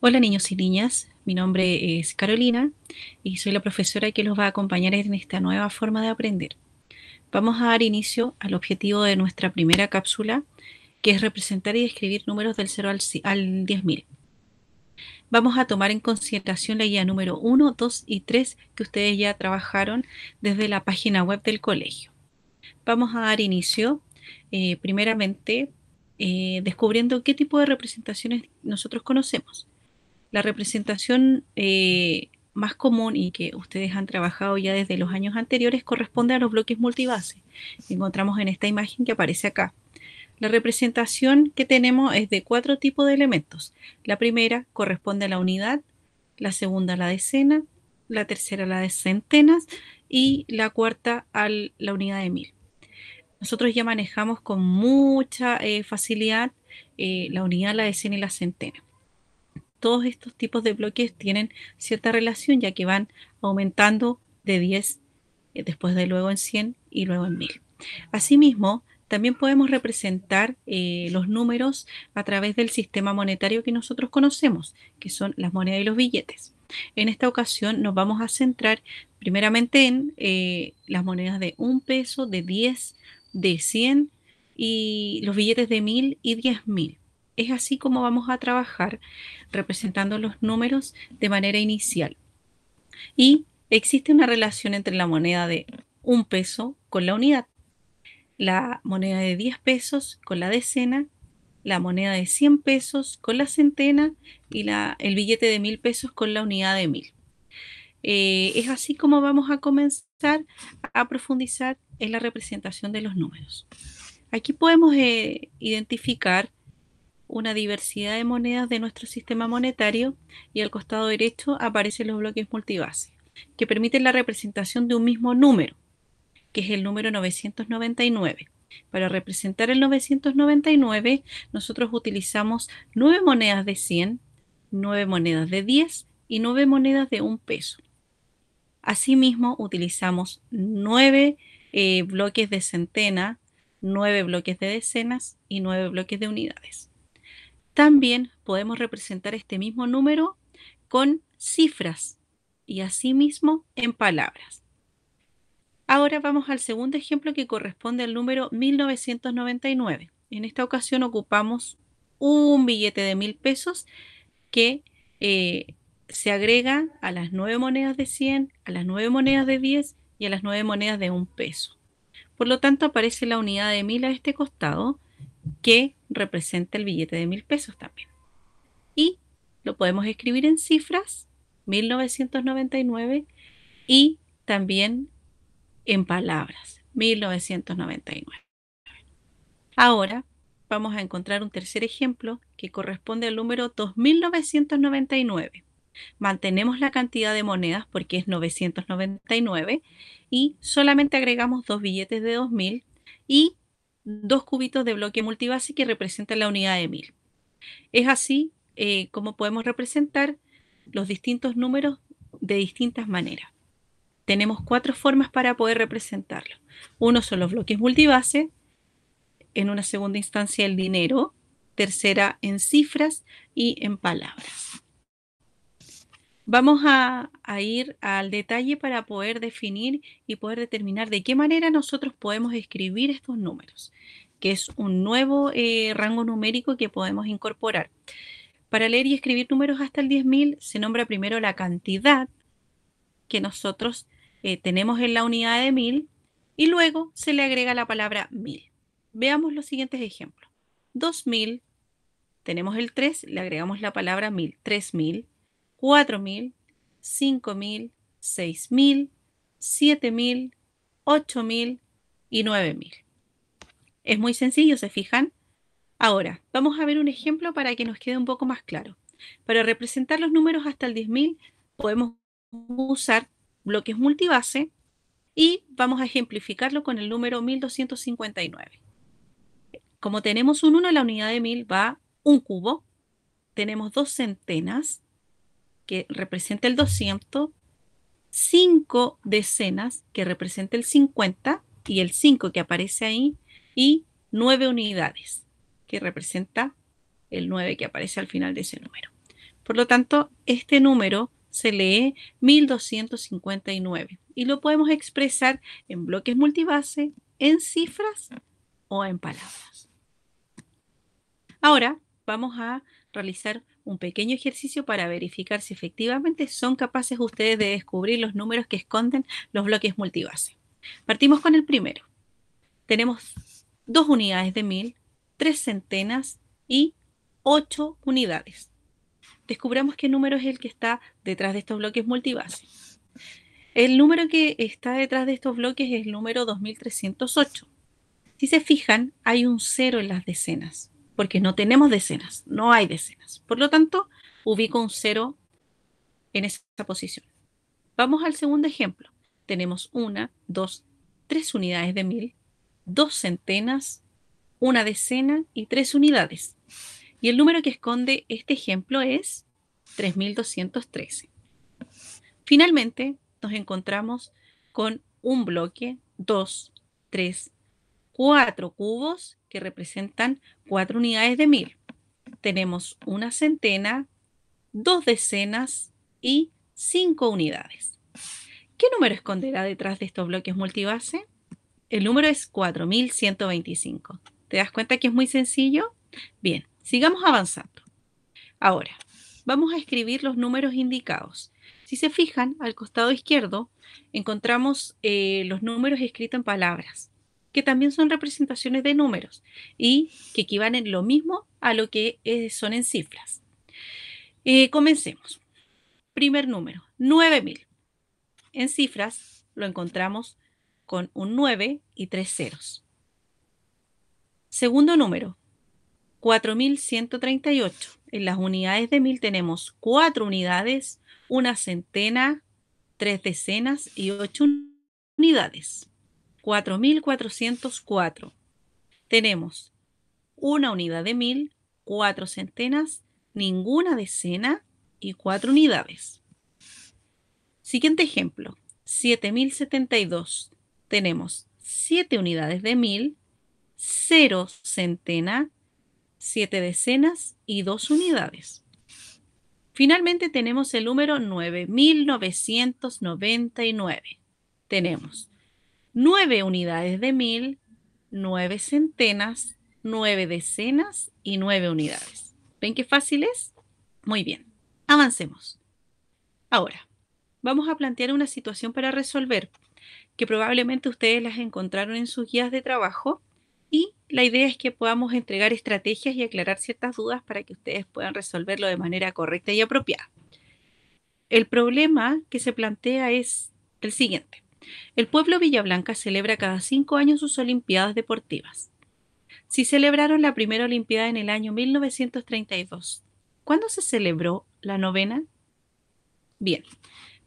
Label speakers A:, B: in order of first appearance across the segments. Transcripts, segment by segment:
A: Hola niños y niñas, mi nombre es Carolina y soy la profesora que los va a acompañar en esta nueva forma de aprender. Vamos a dar inicio al objetivo de nuestra primera cápsula, que es representar y describir números del 0 al, 10.000. Vamos a tomar en consideración la guía número 1, 2 y 3 que ustedes ya trabajaron desde la página web del colegio. Vamos a dar inicio eh, primeramente eh, descubriendo qué tipo de representaciones nosotros conocemos. La representación eh, más común y que ustedes han trabajado ya desde los años anteriores corresponde a los bloques multibase. Encontramos en esta imagen que aparece acá. La representación que tenemos es de cuatro tipos de elementos. La primera corresponde a la unidad, la segunda a la decena, la tercera a la de centenas y la cuarta a la unidad de mil. Nosotros ya manejamos con mucha eh, facilidad eh, la unidad, la decena y la centena todos estos tipos de bloques tienen cierta relación, ya que van aumentando de 10, eh, después de luego en 100 y luego en 1000. Asimismo, también podemos representar eh, los números a través del sistema monetario que nosotros conocemos, que son las monedas y los billetes. En esta ocasión nos vamos a centrar primeramente en eh, las monedas de 1 peso, de 10, de 100 y los billetes de 1000 y 10000 es así como vamos a trabajar representando los números de manera inicial. Y existe una relación entre la moneda de un peso con la unidad, la moneda de 10 pesos con la decena, la moneda de 100 pesos con la centena y el billete de 1000 pesos con la unidad de 1000. Eh, es así como vamos a comenzar a profundizar en la representación de los números. Aquí podemos eh, identificar una diversidad de monedas de nuestro sistema monetario y al costado derecho aparecen los bloques multibase, que permiten la representación de un mismo número, que es el número 999. Para representar el 999, nosotros utilizamos nueve monedas de 100, nueve monedas de 10 y nueve monedas de un peso. Asimismo, utilizamos nueve eh, bloques de centena, nueve bloques de decenas y nueve bloques de unidades. También podemos representar este mismo número con cifras y asimismo en palabras. Ahora vamos al segundo ejemplo que corresponde al número 1999. En esta ocasión ocupamos un billete de mil pesos que eh, se agrega a las nueve monedas de 100, a las nueve monedas de 10 y a las nueve monedas de un peso. Por lo tanto, aparece la unidad de mil a este costado que representa el billete de mil pesos también. Y lo podemos escribir en cifras, 1999, y también en palabras, 1999. Ahora vamos a encontrar un tercer ejemplo que corresponde al número 2999. Mantenemos la cantidad de monedas porque es 999 y solamente agregamos dos billetes de 2000 y dos cubitos de bloque multibase que representan la unidad de mil. Es así eh, como podemos representar los distintos números de distintas maneras. Tenemos cuatro formas para poder representarlo. Uno son los bloques multibase, en una segunda instancia el dinero, tercera en cifras y en palabras. Vamos a, ir al detalle para poder definir y poder determinar de qué manera nosotros podemos escribir estos números, que es un nuevo eh, rango numérico que podemos incorporar. Para leer y escribir números hasta el 10.000 se nombra primero la cantidad que nosotros eh, tenemos en la unidad de 1.000 y luego se le agrega la palabra 1.000. Veamos los siguientes ejemplos. 2.000, tenemos el 3, le agregamos la palabra 1.000, 3.000. 4.000, 5.000, 6.000, 7.000, 8.000 y 9.000. Es muy sencillo, ¿se fijan? Ahora, vamos a ver un ejemplo para que nos quede un poco más claro. Para representar los números hasta el 10.000 podemos usar bloques multibase y vamos a ejemplificarlo con el número 1259. Como tenemos un 1 en la unidad de 1000 va un cubo, tenemos dos centenas, que representa el 200, 5 decenas que representa el 50 y el 5 que aparece ahí y 9 unidades que representa el 9 que aparece al final de ese número. Por lo tanto, este número se lee 1259 y lo podemos expresar en bloques multibase, en cifras o en palabras. Ahora vamos a realizar un pequeño ejercicio para verificar si efectivamente son capaces ustedes de descubrir los números que esconden los bloques multibase. Partimos con el primero. Tenemos dos unidades de mil, tres centenas y ocho unidades. Descubramos qué número es el que está detrás de estos bloques multibase. El número que está detrás de estos bloques es el número 2308. Si se fijan, hay un cero en las decenas porque no tenemos decenas, no hay decenas. Por lo tanto, ubico un cero en esa posición. Vamos al segundo ejemplo. Tenemos una, dos, tres unidades de mil, dos centenas, una decena y tres unidades. Y el número que esconde este ejemplo es 3213. Finalmente, nos encontramos con un bloque, dos, tres cuatro cubos que representan cuatro unidades de mil. Tenemos una centena, dos decenas y cinco unidades. ¿Qué número esconderá detrás de estos bloques multibase? El número es 4125. ¿Te das cuenta que es muy sencillo? Bien, sigamos avanzando. Ahora, vamos a escribir los números indicados. Si se fijan, al costado izquierdo encontramos eh, los números escritos en palabras que también son representaciones de números y que equivalen lo mismo a lo que eh, son en cifras. Eh, comencemos. Primer número, 9000. En cifras lo encontramos con un 9 y tres ceros. Segundo número, 4138. En las unidades de 1000 tenemos cuatro unidades, una centena, tres decenas y ocho unidades. 4.404. Tenemos una unidad de 1.000, cuatro centenas, ninguna decena y cuatro unidades. Siguiente ejemplo, 7.072. Tenemos 7 unidades de 1.000, 0 centena, 7 decenas y 2 unidades. Finalmente tenemos el número 9.999. Tenemos nueve unidades de mil, nueve centenas, nueve decenas y nueve unidades. ¿Ven qué fácil es? Muy bien, avancemos. Ahora, vamos a plantear una situación para resolver que probablemente ustedes las encontraron en sus guías de trabajo y la idea es que podamos entregar estrategias y aclarar ciertas dudas para que ustedes puedan resolverlo de manera correcta y apropiada. El problema que se plantea es el siguiente. El pueblo Villablanca celebra cada cinco años sus Olimpiadas Deportivas. Si celebraron la primera Olimpiada en el año 1932, ¿cuándo se celebró la novena? Bien,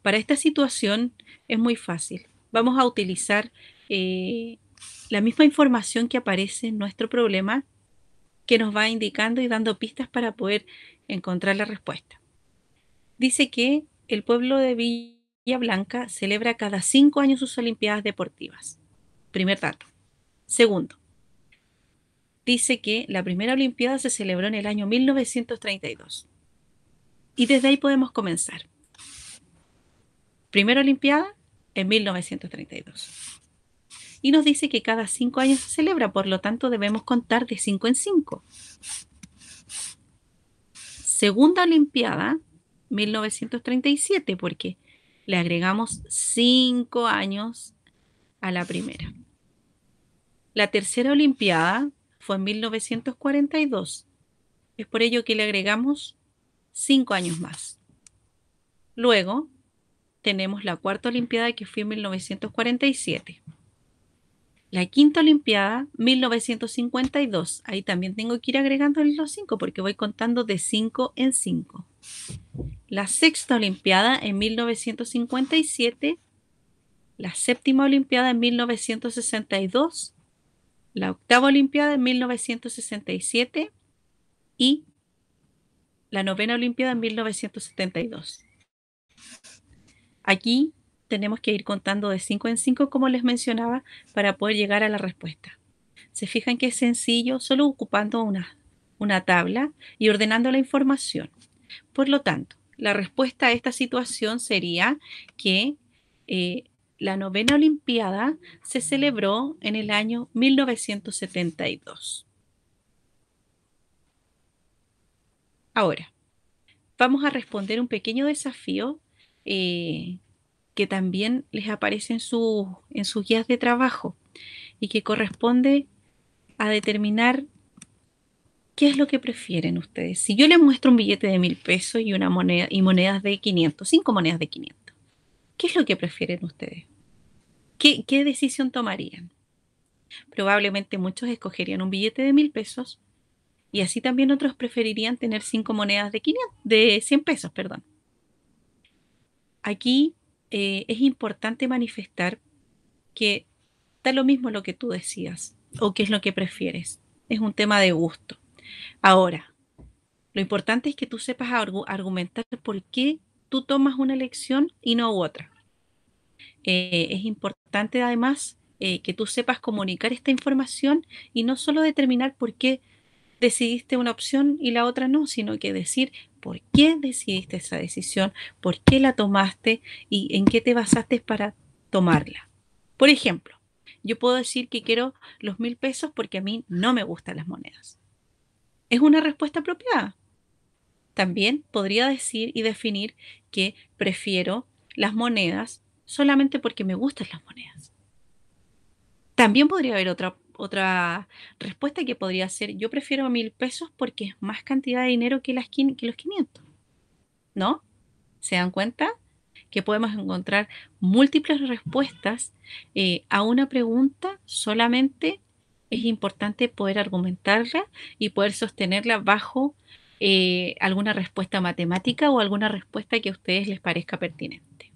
A: para esta situación es muy fácil. Vamos a utilizar eh, la misma información que aparece en nuestro problema que nos va indicando y dando pistas para poder encontrar la respuesta. Dice que el pueblo de Villa Blanca celebra cada cinco años sus Olimpiadas Deportivas. Primer dato. Segundo, dice que la primera Olimpiada se celebró en el año 1932. Y desde ahí podemos comenzar. Primera Olimpiada en 1932. Y nos dice que cada cinco años se celebra, por lo tanto debemos contar de cinco en cinco. Segunda Olimpiada, 1937, porque le agregamos cinco años a la primera. La tercera Olimpiada fue en 1942. Es por ello que le agregamos cinco años más. Luego tenemos la cuarta Olimpiada que fue en 1947. La quinta Olimpiada, 1952. Ahí también tengo que ir agregando los cinco porque voy contando de cinco en cinco la sexta Olimpiada en 1957, la séptima Olimpiada en 1962, la octava Olimpiada en 1967 y la novena Olimpiada en 1972. Aquí tenemos que ir contando de 5 en 5, como les mencionaba, para poder llegar a la respuesta. Se fijan que es sencillo, solo ocupando una, una tabla y ordenando la información. Por lo tanto, la respuesta a esta situación sería que eh, la novena Olimpiada se celebró en el año 1972. Ahora, vamos a responder un pequeño desafío eh, que también les aparece en, su, en sus guías de trabajo y que corresponde a determinar ¿qué es lo que prefieren ustedes? Si yo les muestro un billete de mil pesos y, monedas de 500, cinco monedas de 500, ¿qué es lo que prefieren ustedes? ¿Qué, decisión tomarían? Probablemente muchos escogerían un billete de mil pesos y así también otros preferirían tener cinco monedas de, 500, de 100 pesos. Perdón. Aquí eh, es importante manifestar que está lo mismo lo que tú decías o qué es lo que prefieres. Es un tema de gusto. Ahora, lo importante es que tú sepas argumentar por qué tú tomas una elección y no otra. Eh, es importante además eh, que tú sepas comunicar esta información y no solo determinar por qué decidiste una opción y la otra no, sino que decir por qué decidiste esa decisión, por qué la tomaste y en qué te basaste para tomarla. Por ejemplo, yo puedo decir que quiero los mil pesos porque a mí no me gustan las monedas es una respuesta apropiada. También podría decir y definir que prefiero las monedas solamente porque me gustan las monedas. También podría haber otra, otra respuesta que podría ser, yo prefiero mil pesos porque es más cantidad de dinero que, las, que los 500. ¿No? ¿Se dan cuenta? Que podemos encontrar múltiples respuestas eh, a una pregunta solamente es importante poder argumentarla y poder sostenerla bajo eh, alguna respuesta matemática o alguna respuesta que a ustedes les parezca pertinente.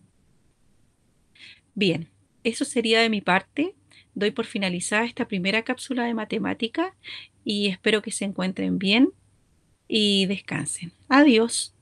A: Bien, eso sería de mi parte. Doy por finalizada esta primera cápsula de matemática y espero que se encuentren bien y descansen. Adiós.